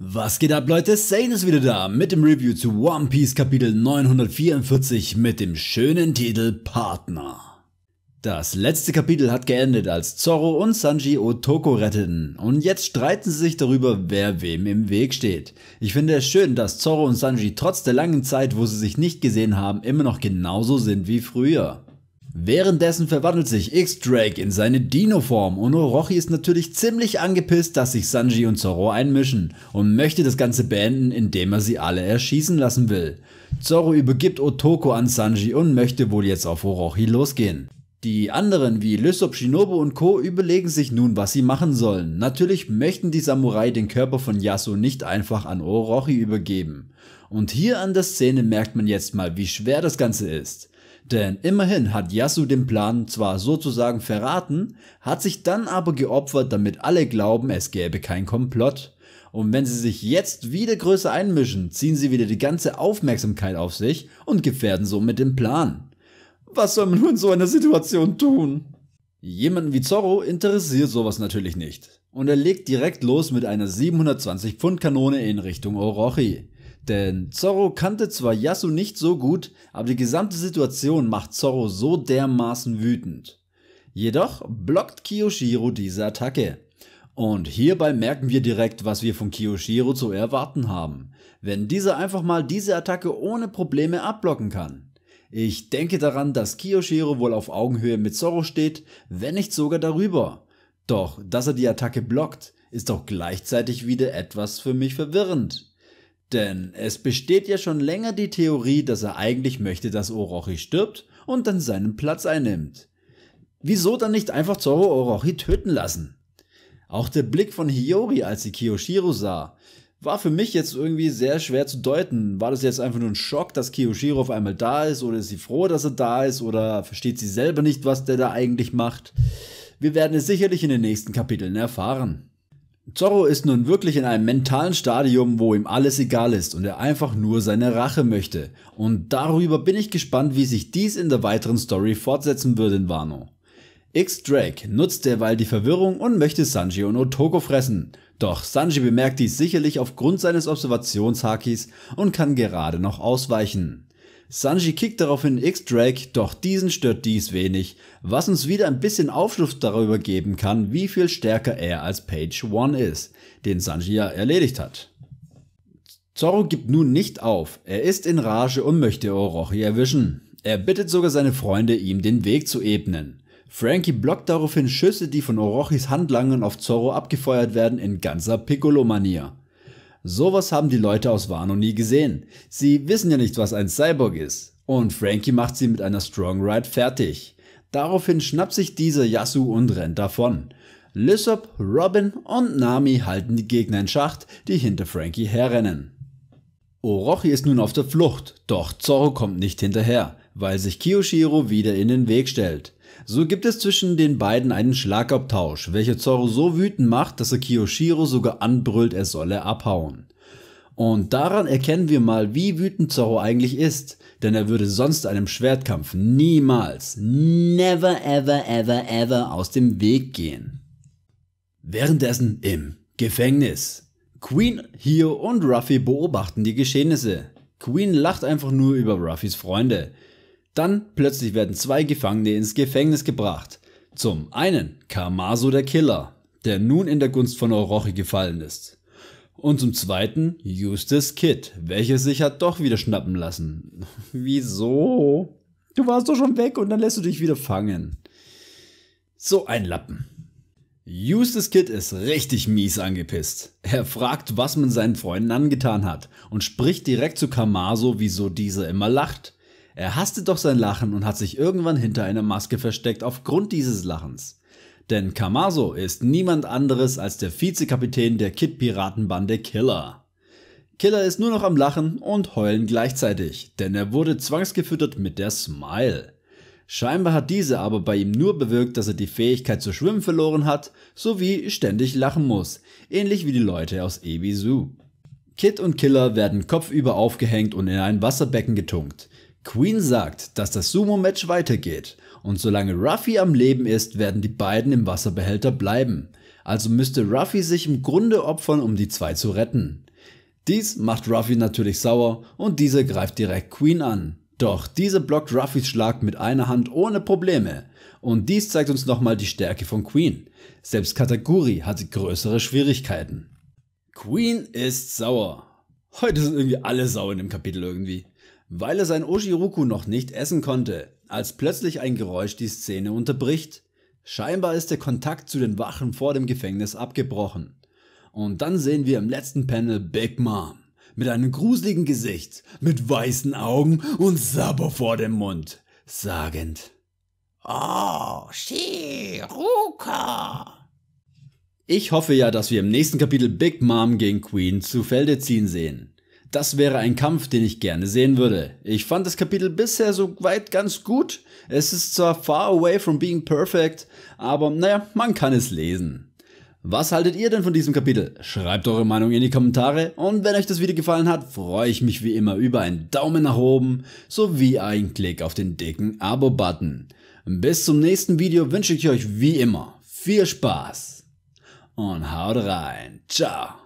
Was geht ab Leute, Sane ist wieder da mit dem Review zu One Piece Kapitel 944 mit dem schönen Titel Partner. Das letzte Kapitel hat geendet, als Zorro und Sanji Otoko retteten und jetzt streiten sie sich darüber, wer wem im Weg steht. Ich finde es schön, dass Zorro und Sanji trotz der langen Zeit, wo sie sich nicht gesehen haben, immer noch genauso sind wie früher. Währenddessen verwandelt sich X-Drake in seine Dino-Form und Orochi ist natürlich ziemlich angepisst, dass sich Sanji und Zoro einmischen und möchte das Ganze beenden, indem er sie alle erschießen lassen will. Zoro übergibt Otoko an Sanji und möchte wohl jetzt auf Orochi losgehen. Die anderen wie Lysop, Shinobu und Co. überlegen sich nun, was sie machen sollen. Natürlich möchten die Samurai den Körper von Yasuo nicht einfach an Orochi übergeben. Und hier an der Szene merkt man jetzt mal, wie schwer das Ganze ist. Denn immerhin hat Yasu den Plan zwar sozusagen verraten, hat sich dann aber geopfert, damit alle glauben, es gäbe kein Komplott. Und wenn sie sich jetzt wieder größer einmischen, ziehen sie wieder die ganze Aufmerksamkeit auf sich und gefährden somit den Plan. Was soll man nun in so einer Situation tun? Jemanden wie Zorro interessiert sowas natürlich nicht. Und er legt direkt los mit einer 720 Pfund Kanone in Richtung Orochi. Denn Zorro kannte zwar Yasu nicht so gut, aber die gesamte Situation macht Zorro so dermaßen wütend. Jedoch blockt Kiyoshiro diese Attacke. Und hierbei merken wir direkt, was wir von Kiyoshiro zu erwarten haben, wenn dieser einfach mal diese Attacke ohne Probleme abblocken kann. Ich denke daran, dass Kiyoshiro wohl auf Augenhöhe mit Zorro steht, wenn nicht sogar darüber. Doch, dass er die Attacke blockt, ist doch gleichzeitig wieder etwas für mich verwirrend. Denn es besteht ja schon länger die Theorie, dass er eigentlich möchte, dass Orochi stirbt und dann seinen Platz einnimmt. Wieso dann nicht einfach Zoro Orochi töten lassen? Auch der Blick von Hiyori, als sie Kiyoshiro sah, war für mich jetzt irgendwie sehr schwer zu deuten. War das jetzt einfach nur ein Schock, dass Kiyoshiro auf einmal da ist oder ist sie froh, dass er da ist oder versteht sie selber nicht, was der da eigentlich macht? Wir werden es sicherlich in den nächsten Kapiteln erfahren. Zorro ist nun wirklich in einem mentalen Stadium, wo ihm alles egal ist und er einfach nur seine Rache möchte. Und darüber bin ich gespannt, wie sich dies in der weiteren Story fortsetzen würde in Wano. X-Drake nutzt derweil die Verwirrung und möchte Sanji und Otoko fressen. Doch Sanji bemerkt dies sicherlich aufgrund seines Observationshakis und kann gerade noch ausweichen. Sanji kickt daraufhin X-Drake, doch diesen stört dies wenig, was uns wieder ein bisschen Aufschluss darüber geben kann, wie viel stärker er als Page One ist, den Sanji ja erledigt hat. Zorro gibt nun nicht auf, er ist in Rage und möchte Orochi erwischen. Er bittet sogar seine Freunde, ihm den Weg zu ebnen. Frankie blockt daraufhin Schüsse, die von Orochis Handlangen auf Zorro abgefeuert werden, in ganzer Piccolo-Manier. Sowas haben die Leute aus Wano nie gesehen. Sie wissen ja nicht, was ein Cyborg ist. Und Frankie macht sie mit einer Strong Ride fertig. Daraufhin schnappt sich dieser Yasu und rennt davon. Lysop, Robin und Nami halten die Gegner in Schacht, die hinter Frankie herrennen. Orochi ist nun auf der Flucht, doch Zoro kommt nicht hinterher, weil sich Kiyoshiro wieder in den Weg stellt. So gibt es zwischen den beiden einen Schlagabtausch, welcher Zoro so wütend macht, dass er Kiyoshiro sogar anbrüllt, er solle abhauen. Und daran erkennen wir mal, wie wütend Zorro eigentlich ist, denn er würde sonst einem Schwertkampf niemals, never, ever, ever, ever aus dem Weg gehen. Währenddessen im Gefängnis. Queen, Hio und Ruffy beobachten die Geschehnisse. Queen lacht einfach nur über Ruffys Freunde. Dann plötzlich werden zwei Gefangene ins Gefängnis gebracht. Zum einen Kamaso der Killer, der nun in der Gunst von Orochi gefallen ist. Und zum zweiten Eustace Kid, welcher sich hat doch wieder schnappen lassen. Wieso? Du warst doch schon weg und dann lässt du dich wieder fangen. So ein Lappen. Eustace Kid ist richtig mies angepisst. Er fragt, was man seinen Freunden angetan hat und spricht direkt zu Kamaso, wieso dieser immer lacht. Er hasste doch sein Lachen und hat sich irgendwann hinter einer Maske versteckt aufgrund dieses Lachens. Denn Kamazo ist niemand anderes als der Vizekapitän der Kid-Piratenbande Killer. Killer ist nur noch am Lachen und Heulen gleichzeitig, denn er wurde zwangsgefüttert mit der Smile. Scheinbar hat diese aber bei ihm nur bewirkt, dass er die Fähigkeit zu schwimmen verloren hat, sowie ständig lachen muss, ähnlich wie die Leute aus Ebisu. Kid und Killer werden kopfüber aufgehängt und in ein Wasserbecken getunkt. Queen sagt, dass das Sumo-Match weitergeht und solange Ruffy am Leben ist, werden die beiden im Wasserbehälter bleiben. Also müsste Ruffy sich im Grunde opfern, um die zwei zu retten. Dies macht Ruffy natürlich sauer und diese greift direkt Queen an. Doch diese blockt Ruffys Schlag mit einer Hand ohne Probleme. Und dies zeigt uns nochmal die Stärke von Queen. Selbst Kataguri hatte größere Schwierigkeiten. Queen ist sauer. Heute sind irgendwie alle sauer in dem Kapitel irgendwie weil er sein Oshiruku noch nicht essen konnte, als plötzlich ein Geräusch die Szene unterbricht. Scheinbar ist der Kontakt zu den Wachen vor dem Gefängnis abgebrochen. Und dann sehen wir im letzten Panel Big Mom mit einem gruseligen Gesicht, mit weißen Augen und Sabo vor dem Mund, sagend: Oshiruka. Oh, ich hoffe ja, dass wir im nächsten Kapitel Big Mom gegen Queen zu Felde ziehen sehen. Das wäre ein Kampf, den ich gerne sehen würde. Ich fand das Kapitel bisher so weit ganz gut. Es ist zwar far away from being perfect, aber naja, man kann es lesen. Was haltet ihr denn von diesem Kapitel? Schreibt eure Meinung in die Kommentare und wenn euch das Video gefallen hat, freue ich mich wie immer über einen Daumen nach oben sowie einen Klick auf den dicken Abo-Button. Bis zum nächsten Video wünsche ich euch wie immer viel Spaß und haut rein. Ciao.